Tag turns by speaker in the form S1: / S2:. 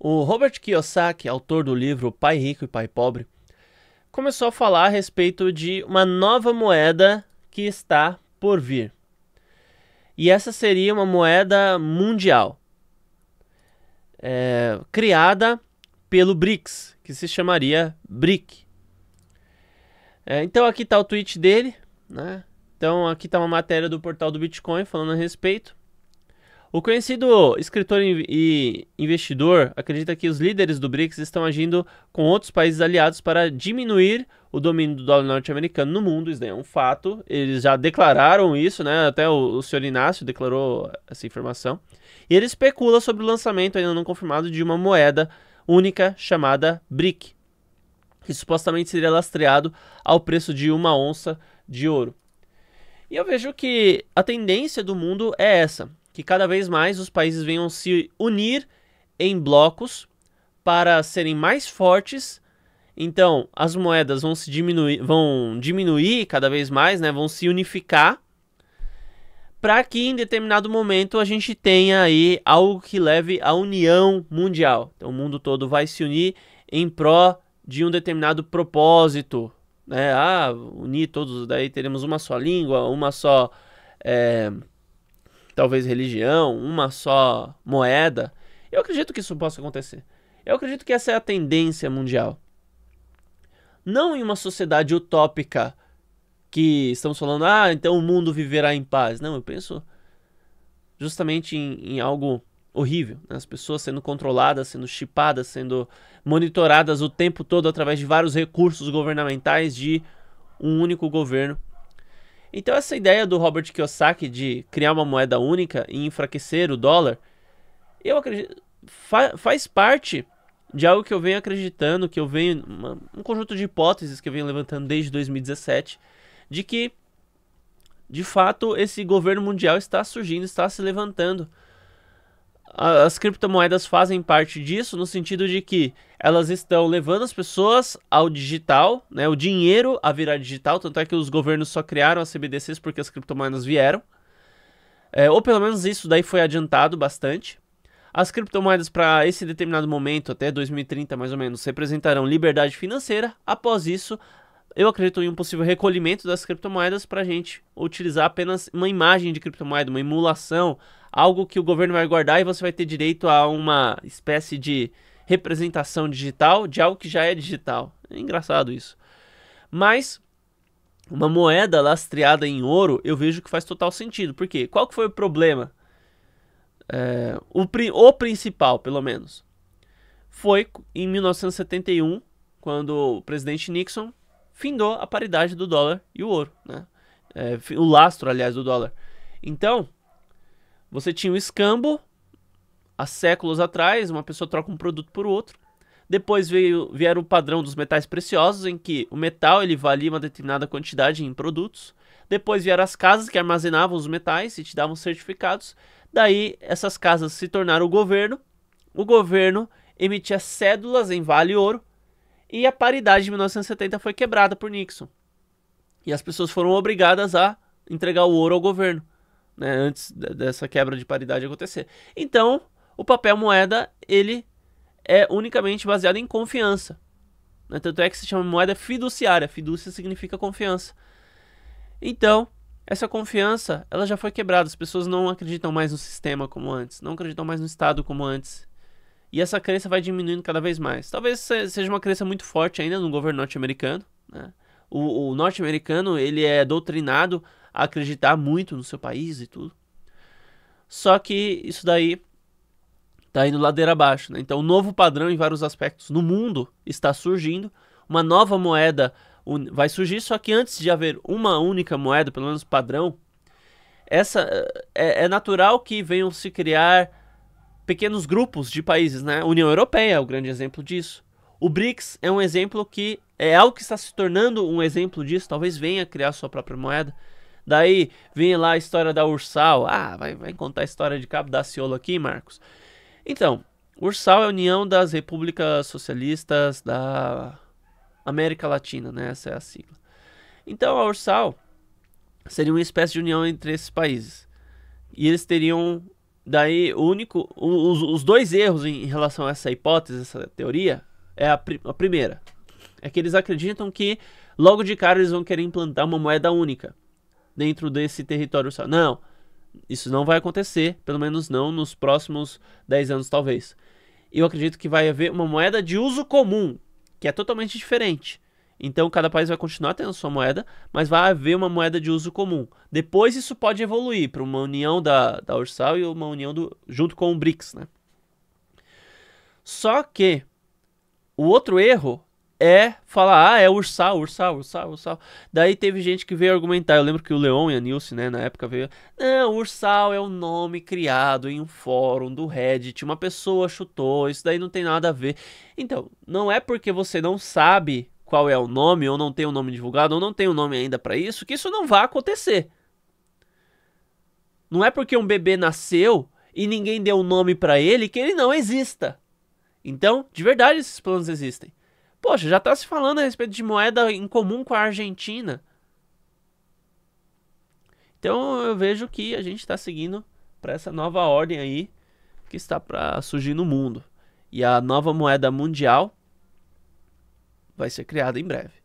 S1: O Robert Kiyosaki, autor do livro Pai Rico e Pai Pobre, começou a falar a respeito de uma nova moeda que está por vir. E essa seria uma moeda mundial, é, criada pelo BRICS, que se chamaria BRIC. É, então aqui está o tweet dele, né? Então aqui está uma matéria do portal do Bitcoin falando a respeito. O conhecido escritor e investidor acredita que os líderes do BRICS estão agindo com outros países aliados para diminuir o domínio do dólar norte-americano no mundo. Isso é um fato. Eles já declararam isso, né? Até o, o senhor Inácio declarou essa informação. E ele especula sobre o lançamento ainda não confirmado de uma moeda única chamada BRIC, que supostamente seria lastreado ao preço de uma onça de ouro. E eu vejo que a tendência do mundo é essa que cada vez mais os países venham se unir em blocos para serem mais fortes. Então, as moedas vão se diminuir, vão diminuir cada vez mais, né? Vão se unificar para que em determinado momento a gente tenha aí algo que leve à união mundial. Então, o mundo todo vai se unir em pró de um determinado propósito, né? Ah, unir todos, daí teremos uma só língua, uma só é, talvez religião, uma só moeda. Eu acredito que isso possa acontecer. Eu acredito que essa é a tendência mundial. Não em uma sociedade utópica que estamos falando, ah, então o mundo viverá em paz. Não, eu penso justamente em, em algo horrível. Né? As pessoas sendo controladas, sendo chipadas, sendo monitoradas o tempo todo através de vários recursos governamentais de um único governo então essa ideia do Robert Kiyosaki de criar uma moeda única e enfraquecer o dólar, eu acredito fa faz parte de algo que eu venho acreditando, que eu venho uma, um conjunto de hipóteses que eu venho levantando desde 2017, de que de fato esse governo mundial está surgindo, está se levantando as criptomoedas fazem parte disso no sentido de que elas estão levando as pessoas ao digital, né, o dinheiro a virar digital, tanto é que os governos só criaram as CBDCs porque as criptomoedas vieram. É, ou pelo menos isso daí foi adiantado bastante. As criptomoedas para esse determinado momento, até 2030 mais ou menos, representarão liberdade financeira. Após isso, eu acredito em um possível recolhimento das criptomoedas para a gente utilizar apenas uma imagem de criptomoeda, uma emulação, algo que o governo vai guardar e você vai ter direito a uma espécie de representação digital de algo que já é digital. É engraçado isso. Mas uma moeda lastreada em ouro, eu vejo que faz total sentido. Por quê? Qual que foi o problema? É, o, o principal, pelo menos, foi em 1971, quando o presidente Nixon findou a paridade do dólar e o ouro, né? É, o lastro, aliás, do dólar. Então, você tinha o escambo há séculos atrás, uma pessoa troca um produto por outro. Depois veio vieram o padrão dos metais preciosos, em que o metal ele valia uma determinada quantidade em produtos. Depois vieram as casas que armazenavam os metais e te davam certificados. Daí essas casas se tornaram o governo. O governo emitia cédulas em vale ouro e a paridade de 1970 foi quebrada por Nixon. E as pessoas foram obrigadas a entregar o ouro ao governo, né, antes dessa quebra de paridade acontecer. Então, o papel moeda, ele é unicamente baseado em confiança. Né? Tanto é que se chama moeda fiduciária. Fidúcia significa confiança. Então, essa confiança, ela já foi quebrada. As pessoas não acreditam mais no sistema como antes, não acreditam mais no Estado como antes. E essa crença vai diminuindo cada vez mais. Talvez seja uma crença muito forte ainda no governo norte-americano. Né? O, o norte-americano ele é doutrinado a acreditar muito no seu país e tudo. Só que isso daí está indo ladeira abaixo. Né? Então, um novo padrão em vários aspectos no mundo está surgindo. Uma nova moeda vai surgir, só que antes de haver uma única moeda, pelo menos padrão, essa eh, é, é natural que venham se criar pequenos grupos de países, né? A União Europeia é o grande exemplo disso. O BRICS é um exemplo que é algo que está se tornando um exemplo disso, talvez venha criar sua própria moeda. Daí vem lá a história da Ursal. Ah, vai, vai contar a história de Cabo da Ciolo aqui, Marcos. Então, Ursal é a União das Repúblicas Socialistas da América Latina, né? Essa é a sigla. Então, a Ursal seria uma espécie de união entre esses países. E eles teriam Daí, o único, os, os dois erros em relação a essa hipótese, essa teoria, é a, a primeira. É que eles acreditam que logo de cara eles vão querer implantar uma moeda única dentro desse território. Não, isso não vai acontecer, pelo menos não nos próximos 10 anos, talvez. Eu acredito que vai haver uma moeda de uso comum, que é totalmente diferente. Então, cada país vai continuar tendo sua moeda, mas vai haver uma moeda de uso comum. Depois, isso pode evoluir para uma união da, da Ursal e uma união do, junto com o BRICS. Né? Só que o outro erro é falar, ah, é Ursal, Ursal, Ursal, Ursal. Daí teve gente que veio argumentar. Eu lembro que o Leon e a Nilce, né, na época veio. Não, Ursal é um nome criado em um fórum do Reddit. Uma pessoa chutou, isso daí não tem nada a ver. Então, não é porque você não sabe qual é o nome, ou não tem o um nome divulgado, ou não tem o um nome ainda para isso, que isso não vai acontecer. Não é porque um bebê nasceu e ninguém deu um nome para ele que ele não exista. Então, de verdade, esses planos existem. Poxa, já está se falando a respeito de moeda em comum com a Argentina. Então, eu vejo que a gente está seguindo para essa nova ordem aí que está para surgir no mundo. E a nova moeda mundial vai ser criada em breve.